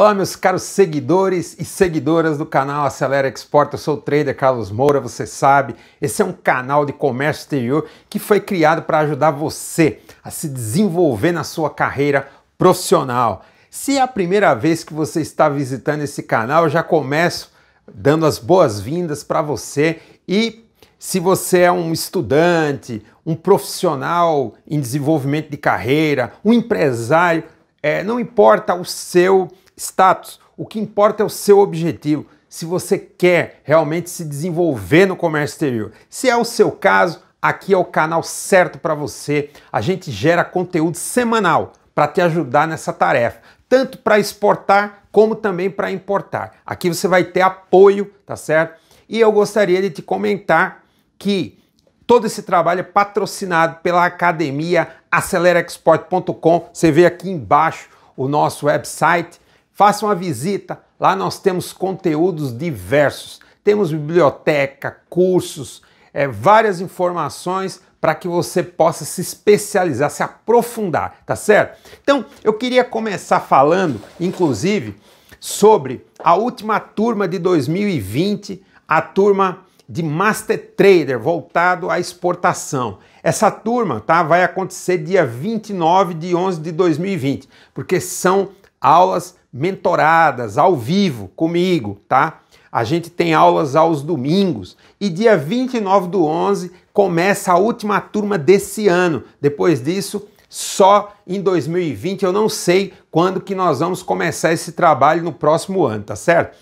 Olá, meus caros seguidores e seguidoras do canal Acelera Exporta. Eu sou o trader Carlos Moura, você sabe. Esse é um canal de comércio exterior que foi criado para ajudar você a se desenvolver na sua carreira profissional. Se é a primeira vez que você está visitando esse canal, eu já começo dando as boas-vindas para você e se você é um estudante, um profissional em desenvolvimento de carreira, um empresário, é, não importa o seu Status, o que importa é o seu objetivo. Se você quer realmente se desenvolver no comércio exterior, se é o seu caso, aqui é o canal certo para você. A gente gera conteúdo semanal para te ajudar nessa tarefa, tanto para exportar como também para importar. Aqui você vai ter apoio, tá certo? E eu gostaria de te comentar que todo esse trabalho é patrocinado pela academia acelerexport.com. Você vê aqui embaixo o nosso website Faça uma visita, lá nós temos conteúdos diversos. Temos biblioteca, cursos, é, várias informações para que você possa se especializar, se aprofundar, tá certo? Então, eu queria começar falando, inclusive, sobre a última turma de 2020, a turma de Master Trader voltado à exportação. Essa turma tá, vai acontecer dia 29 de 11 de 2020, porque são aulas mentoradas ao vivo comigo, tá? A gente tem aulas aos domingos e dia 29 do 11 começa a última turma desse ano. Depois disso, só em 2020, eu não sei quando que nós vamos começar esse trabalho no próximo ano, tá certo?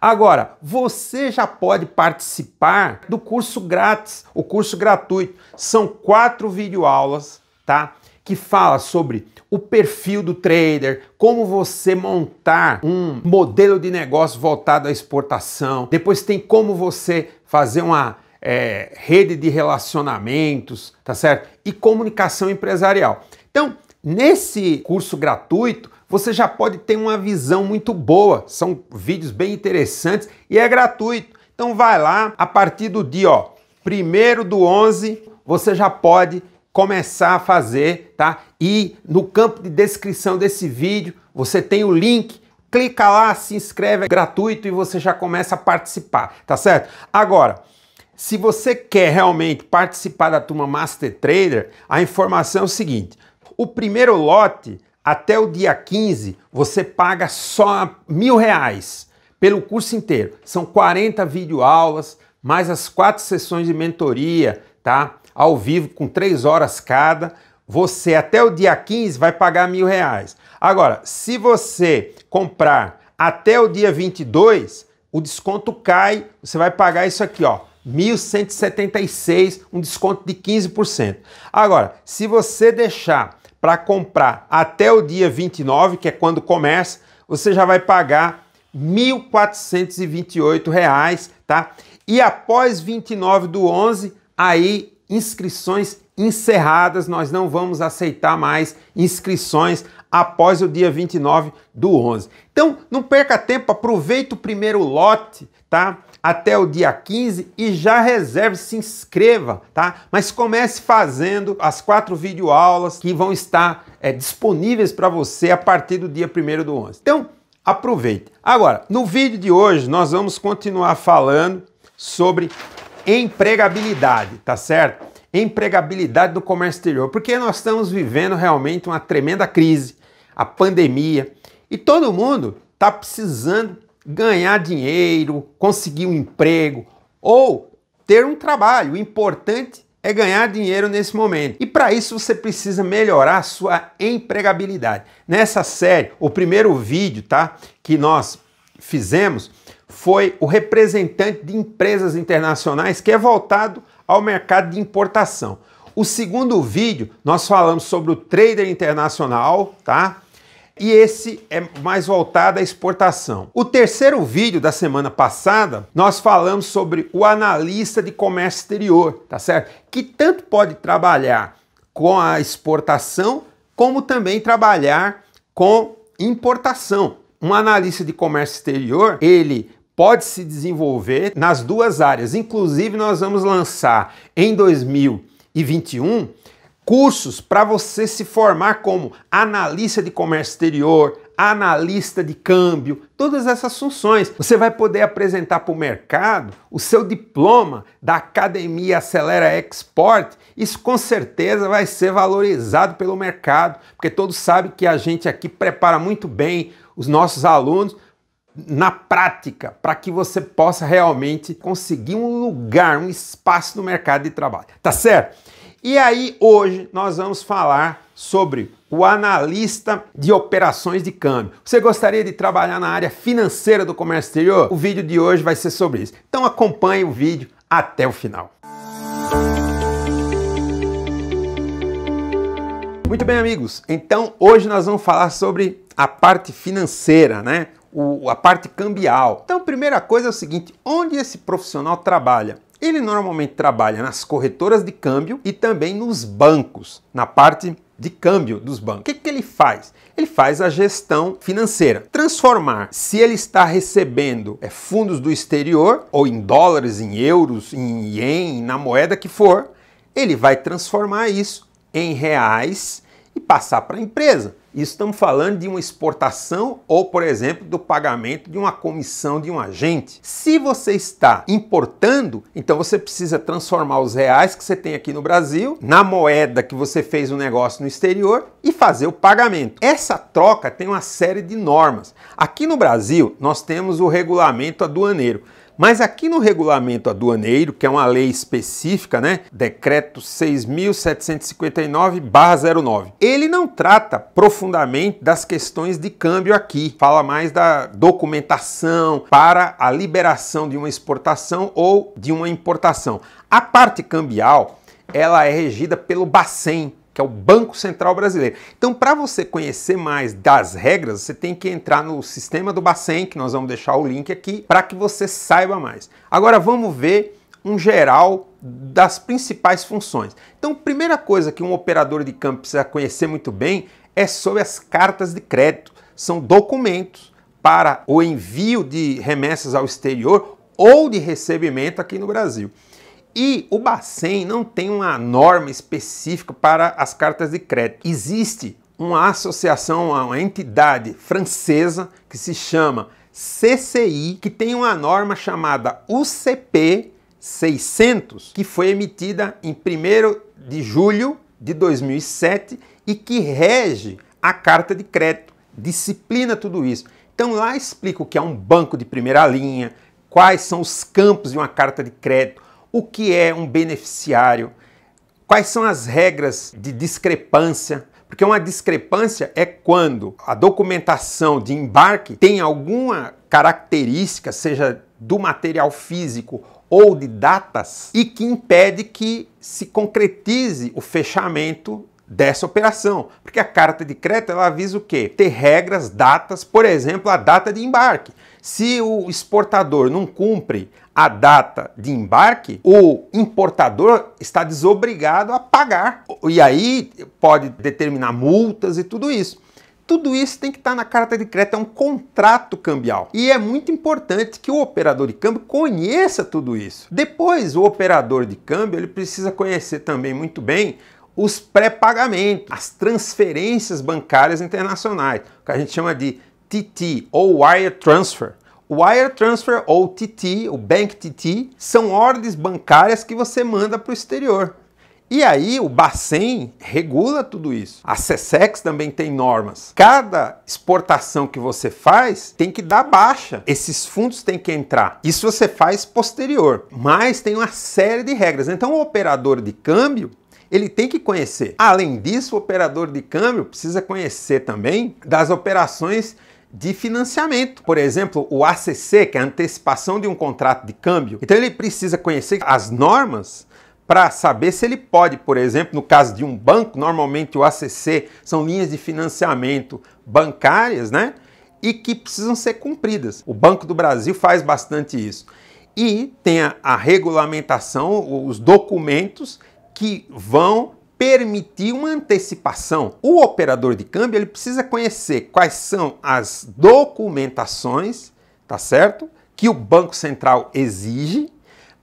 Agora, você já pode participar do curso grátis, o curso gratuito. São quatro videoaulas, tá? que fala sobre o perfil do trader, como você montar um modelo de negócio voltado à exportação. Depois tem como você fazer uma é, rede de relacionamentos, tá certo? E comunicação empresarial. Então, nesse curso gratuito, você já pode ter uma visão muito boa. São vídeos bem interessantes e é gratuito. Então vai lá, a partir do dia, ó, primeiro do 11, você já pode começar a fazer, tá? E no campo de descrição desse vídeo você tem o link. Clica lá, se inscreve, é gratuito e você já começa a participar, tá certo? Agora, se você quer realmente participar da turma Master Trader, a informação é o seguinte: o primeiro lote até o dia 15 você paga só mil reais pelo curso inteiro. São 40 videoaulas, mais as quatro sessões de mentoria, tá? ao vivo, com três horas cada. Você até o dia 15 vai pagar mil reais. Agora, se você comprar até o dia 22, o desconto cai, você vai pagar isso aqui, ó, 1.176, um desconto de 15%. Agora, se você deixar para comprar até o dia 29, que é quando começa, você já vai pagar R$ 1.428, tá? E após 29 do 11, aí inscrições encerradas, nós não vamos aceitar mais inscrições após o dia 29 do 11. Então, não perca tempo, aproveita o primeiro lote, tá? Até o dia 15 e já reserve, se inscreva, tá? Mas comece fazendo as quatro videoaulas que vão estar é, disponíveis para você a partir do dia 1 do 11. Então, aproveite. Agora, no vídeo de hoje, nós vamos continuar falando sobre empregabilidade, tá certo? Empregabilidade do comércio exterior, porque nós estamos vivendo realmente uma tremenda crise, a pandemia, e todo mundo está precisando ganhar dinheiro, conseguir um emprego ou ter um trabalho. O importante é ganhar dinheiro nesse momento. E para isso você precisa melhorar a sua empregabilidade. Nessa série, o primeiro vídeo, tá, que nós fizemos, foi o representante de empresas internacionais que é voltado ao mercado de importação. O segundo vídeo nós falamos sobre o trader internacional, tá? E esse é mais voltado à exportação. O terceiro vídeo da semana passada, nós falamos sobre o analista de comércio exterior, tá certo? Que tanto pode trabalhar com a exportação, como também trabalhar com importação. Um analista de comércio exterior, ele pode se desenvolver nas duas áreas. Inclusive, nós vamos lançar em 2021 cursos para você se formar como analista de comércio exterior, analista de câmbio, todas essas funções. Você vai poder apresentar para o mercado o seu diploma da Academia Acelera Export. Isso com certeza vai ser valorizado pelo mercado, porque todos sabem que a gente aqui prepara muito bem os nossos alunos na prática para que você possa realmente conseguir um lugar, um espaço no mercado de trabalho, tá certo? E aí hoje nós vamos falar sobre o analista de operações de câmbio. Você gostaria de trabalhar na área financeira do comércio exterior? O vídeo de hoje vai ser sobre isso. Então acompanhe o vídeo até o final. Muito bem, amigos. Então hoje nós vamos falar sobre a parte financeira, né? o, a parte cambial. Então, primeira coisa é o seguinte: onde esse profissional trabalha? Ele normalmente trabalha nas corretoras de câmbio e também nos bancos, na parte de câmbio dos bancos. O que, que ele faz? Ele faz a gestão financeira. Transformar, se ele está recebendo é, fundos do exterior, ou em dólares, em euros, em ien, na moeda que for, ele vai transformar isso em reais e passar para a empresa. Isso estamos falando de uma exportação ou, por exemplo, do pagamento de uma comissão de um agente. Se você está importando, então você precisa transformar os reais que você tem aqui no Brasil na moeda que você fez o um negócio no exterior e fazer o pagamento. Essa troca tem uma série de normas. Aqui no Brasil, nós temos o regulamento aduaneiro. Mas aqui no regulamento aduaneiro, que é uma lei específica, né? Decreto 6759/09. Ele não trata profundamente das questões de câmbio aqui. Fala mais da documentação para a liberação de uma exportação ou de uma importação. A parte cambial, ela é regida pelo Bacen, que é o Banco Central Brasileiro. Então, para você conhecer mais das regras, você tem que entrar no sistema do Bacen, que nós vamos deixar o link aqui, para que você saiba mais. Agora vamos ver um geral das principais funções. Então, primeira coisa que um operador de câmbio precisa conhecer muito bem é sobre as cartas de crédito. São documentos para o envio de remessas ao exterior ou de recebimento aqui no Brasil. E o Bacen não tem uma norma específica para as cartas de crédito. Existe uma associação, uma entidade francesa que se chama CCI, que tem uma norma chamada UCP 600, que foi emitida em 1 de julho de 2007 e que rege a carta de crédito, disciplina tudo isso. Então lá explica o que é um banco de primeira linha, quais são os campos de uma carta de crédito, o que é um beneficiário, quais são as regras de discrepância. Porque uma discrepância é quando a documentação de embarque tem alguma característica, seja do material físico ou de datas, e que impede que se concretize o fechamento dessa operação, porque a carta de crédito ela avisa o quê? Ter regras, datas, por exemplo, a data de embarque. Se o exportador não cumpre a data de embarque, o importador está desobrigado a pagar. E aí pode determinar multas e tudo isso. Tudo isso tem que estar na carta de crédito, é um contrato cambial. E é muito importante que o operador de câmbio conheça tudo isso. Depois, o operador de câmbio ele precisa conhecer também muito bem os pré-pagamentos, as transferências bancárias internacionais, o que a gente chama de TT ou Wire Transfer. Wire Transfer ou TT, o Bank TT, são ordens bancárias que você manda para o exterior. E aí o Bacen regula tudo isso. A Sesex também tem normas. Cada exportação que você faz tem que dar baixa. Esses fundos têm que entrar. Isso você faz posterior. Mas tem uma série de regras. Então o operador de câmbio ele tem que conhecer. Além disso, o operador de câmbio precisa conhecer também das operações de financiamento. Por exemplo, o ACC, que é a antecipação de um contrato de câmbio. Então ele precisa conhecer as normas para saber se ele pode, por exemplo, no caso de um banco, normalmente o ACC são linhas de financiamento bancárias, né? E que precisam ser cumpridas. O Banco do Brasil faz bastante isso. E tem a, a regulamentação, os documentos que vão permitir uma antecipação. O operador de câmbio ele precisa conhecer quais são as documentações, tá certo? Que o Banco Central exige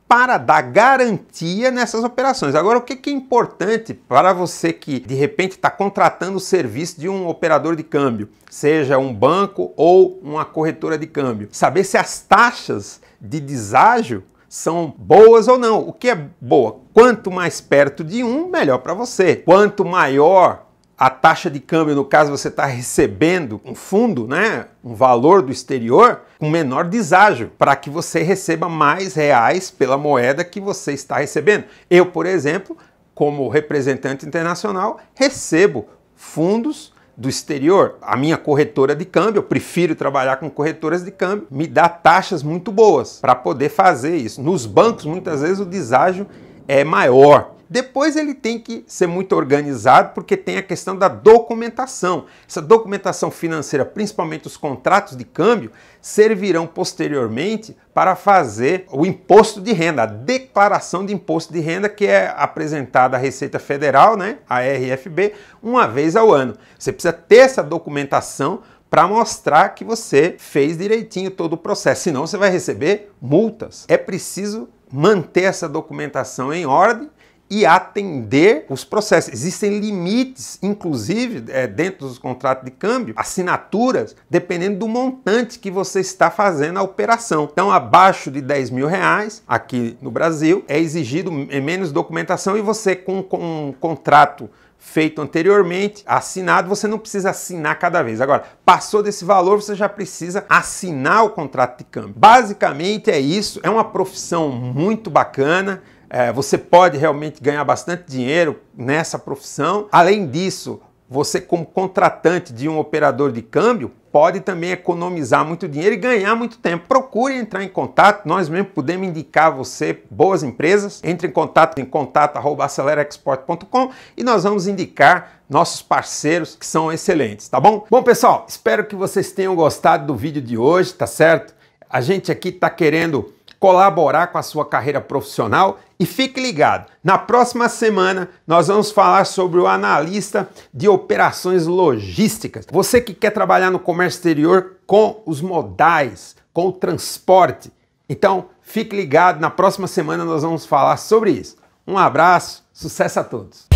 para dar garantia nessas operações. Agora, o que é importante para você que de repente está contratando o serviço de um operador de câmbio, seja um banco ou uma corretora de câmbio, saber se as taxas de deságio são boas ou não. O que é boa? Quanto mais perto de um, melhor para você. Quanto maior a taxa de câmbio, no caso você está recebendo um fundo, né, um valor do exterior, com menor deságio, para que você receba mais reais pela moeda que você está recebendo. Eu, por exemplo, como representante internacional, recebo fundos do exterior, a minha corretora de câmbio, eu prefiro trabalhar com corretoras de câmbio, me dá taxas muito boas para poder fazer isso. Nos bancos, muitas vezes, o deságio é maior. Depois ele tem que ser muito organizado, porque tem a questão da documentação. Essa documentação financeira, principalmente os contratos de câmbio, servirão posteriormente para fazer o imposto de renda, a declaração de imposto de renda que é apresentada à Receita Federal, né, a RFB, uma vez ao ano. Você precisa ter essa documentação para mostrar que você fez direitinho todo o processo, senão você vai receber multas. É preciso manter essa documentação em ordem e atender os processos. Existem limites, inclusive, é, dentro dos contratos de câmbio, assinaturas, dependendo do montante que você está fazendo a operação. Então, abaixo de 10 mil reais, aqui no Brasil, é exigido é menos documentação e você, com, com um contrato feito anteriormente, assinado, você não precisa assinar cada vez. Agora, passou desse valor, você já precisa assinar o contrato de câmbio. Basicamente é isso, é uma profissão muito bacana é, você pode realmente ganhar bastante dinheiro nessa profissão. Além disso, você, como contratante de um operador de câmbio, pode também economizar muito dinheiro e ganhar muito tempo. Procure entrar em contato, nós mesmo podemos indicar a você boas empresas. Entre em contato em contato@acelerexport.com e nós vamos indicar nossos parceiros que são excelentes, tá bom? Bom, pessoal, espero que vocês tenham gostado do vídeo de hoje, tá certo? A gente aqui está querendo colaborar com a sua carreira profissional. E fique ligado, na próxima semana nós vamos falar sobre o analista de operações logísticas. Você que quer trabalhar no comércio exterior com os modais, com o transporte. Então, fique ligado, na próxima semana nós vamos falar sobre isso. Um abraço, sucesso a todos.